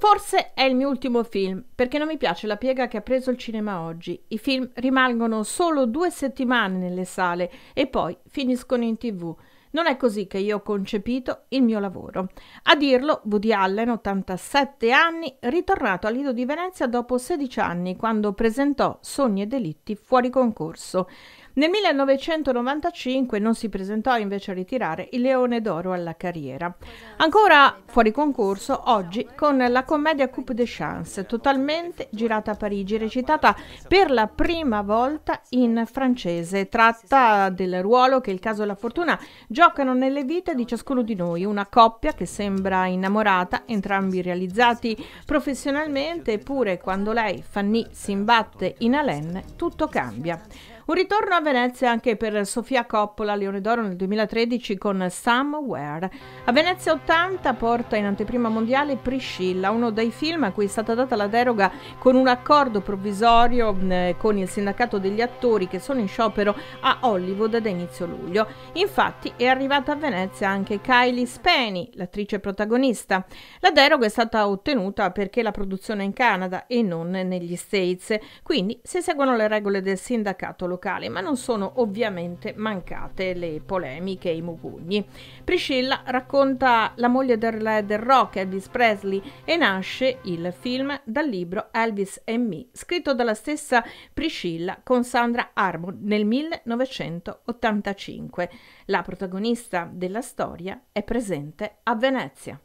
Forse è il mio ultimo film, perché non mi piace la piega che ha preso il cinema oggi. I film rimangono solo due settimane nelle sale e poi finiscono in tv. Non è così che io ho concepito il mio lavoro. A dirlo Woody Allen, 87 anni, ritornato a Lido di Venezia dopo 16 anni quando presentò Sogni e delitti fuori concorso. Nel 1995 non si presentò invece a ritirare il Leone d'Oro alla carriera. Ancora fuori concorso oggi con la commedia Coupe de Chance, totalmente girata a Parigi, recitata per la prima volta in francese, tratta del ruolo che il caso e La Fortuna già giocano nelle vite di ciascuno di noi, una coppia che sembra innamorata, entrambi realizzati professionalmente, eppure quando lei, Fanny, si imbatte in Alain, tutto cambia. Un ritorno a Venezia anche per Sofia Coppola, Leone d'Oro nel 2013 con Somewhere. A Venezia 80 porta in anteprima mondiale Priscilla, uno dei film a cui è stata data la deroga con un accordo provvisorio eh, con il sindacato degli attori che sono in sciopero a Hollywood da inizio luglio. Infatti è arrivata a Venezia anche Kylie Spenny, l'attrice protagonista. La deroga è stata ottenuta perché la produzione è in Canada e non negli States, quindi si seguono le regole del sindacato locale locale, ma non sono ovviamente mancate le polemiche e i mugugni. Priscilla racconta la moglie del del rock Elvis Presley e nasce il film dal libro Elvis e Me, scritto dalla stessa Priscilla con Sandra Harmon nel 1985. La protagonista della storia è presente a Venezia.